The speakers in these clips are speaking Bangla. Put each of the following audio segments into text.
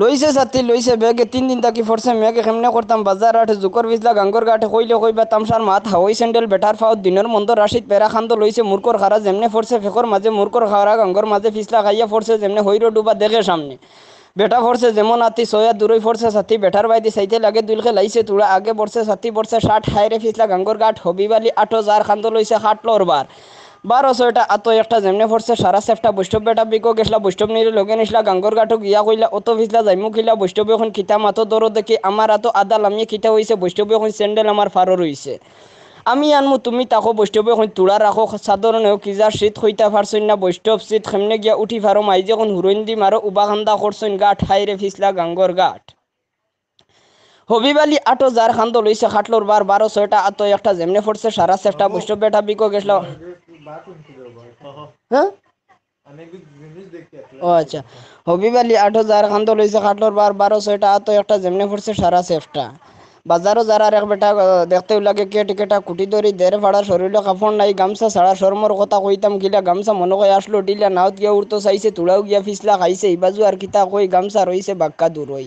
লইছে সাথী লইছে বেগে তিন দিন তাকি ফোরসে মেয়েকে কেমনে করতাম বাজার আঠে জুকর বিজলা গাঙ্গর গাঠে কইলে কইবা তামসার মাত হাওয়াই স্যান্ডেল বেটার ফাও দিনের মন্দ রাশিদ পেরা খান্দ লইছে মূর্খর খারা যেমনে ফোরসে ফেকর মাঝে মূর্খর খারা গাঙ্গর মাঝে ফিসলা খাইয়া ফোরসে যেমনে হইর ডুবা দেখে সামনে বেটা ফোরসে যেমন আতি সয়া দূরই ফোরসে সাথী বেটার বাইদি সাইতে লাগে দুলকে লাইছে তুড়া আগে বর্ষে সাথী বর্ষে ষাট হাইরে ফিসলা গাঙ্গর গাঠ বালি আঠো জার খান্দ লইছে হাট লোর বার বারোশো এটা আত একটা যেমনে ফরছে সারা সেফটা বৈষ্ণব বেটা বিকো গেছিলা বৈষ্ণব নিয়ে লগে নিছিলা গাঙ্গর গাঠু গিয়া কইলা অত ভিজলা যাইমু খিলা বৈষ্ণব এখন খিতা মাথো দৌড় দেখি আমার আতো আদা লামিয়ে খিতা হইছে বৈষ্ণব এখন স্যান্ডেল আমার ফারো রইছে আমি আনমু তুমি তাকো বৈষ্ণব এখন তুলা রাখো সাধারণ হোক কিজার শীত হইতা পারছইন না বৈষ্ণব শীত খেমনে গিয়া উঠি ফারো মাই যখন হুরইন দি মারো উবাখান্দা করছইন গাঠ হাইরে ফিসলা গাঙ্গর গাঠ হবিবালি আটো যার খান্দ লইছে খাটলোর বার বারো ছয়টা আতো একটা যেমনে ফোরছে সারা সেফটা বৈষ্ণব বেটা বিকো গেছিল হ্যাঁ? ও আচ্ছা হবিব আলী আট হাজার খান্ত লইছে খাটলোর বার বারো ছয়টা আত একটা যেমনে ফুটছে সারা সেফটা বাজারও যারা এক বেটা দেখতে লাগে কে টিকেটা কুটি ধরি দের ভাড়া শরীরে কাপড় নাই গামছা ছাড়া শর্মর কথা কইতাম গিলা গামছা মনে কই আসলো ডিলা নাওত গিয়া উড়তো চাইছে তুড়াও গিয়া ফিসলা খাইছে ইবাজু আর কিতা কই গামছা রইছে বাক্কা দূর হই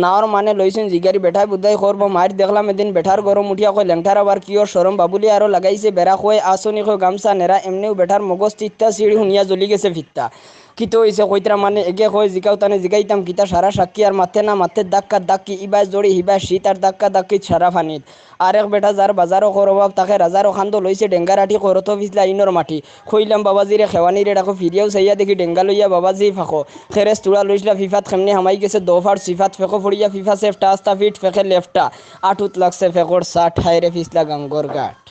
নাওর মানে লইছেন জিগারি বেঠায় বুধাই করব মায়ের দেখলাম এদিন বেঠার গরম উঠিয়া কই লেংঠার আবার কিয়র সরম বাবুলি আরো লাগাইছে বেড়া কই আসনি কই গামছা নেরা এমনিও বেঠার মগজ তিত্তা সিঁড়ি শুনিয়া জ্বলি গেছে ফিত্তা কিতো হয়েছে কইতরা মানে এগে কয় জিকাও তানে জিকাইতাম কিতা সারা সাক্ষী আর মাথে না মাথে ধাক্কা ধাক্কি ইবাই জড়ি হিবাই শীত আর ধাক্কা ধাক্কি সারা ফানিত আর এক বেটা যার বাজারও করবাব তাকে রাজারও খান্দ লইছে ডেঙ্গা রাঠি করত পিছলা ইনর মাটি খইলাম বাবাজিরে খেওয়ানিরে ডাকো ফিরিয়াও চাইয়া দেখি ডেঙ্গা লইয়া বাবাজি ফাঁকো খেরেস তুড়া লইছিলা ফিফাত খেমনি হামাই গেছে দোফার সিফাত ফেঁকো ফুড়িয়া ফিফা সেফটা আস্তা ফিট ফেঁকে লেফটা আঠুত লাগছে ফেঁকর সাট হাইরে ফিসলা গাঙ্গর গাঠ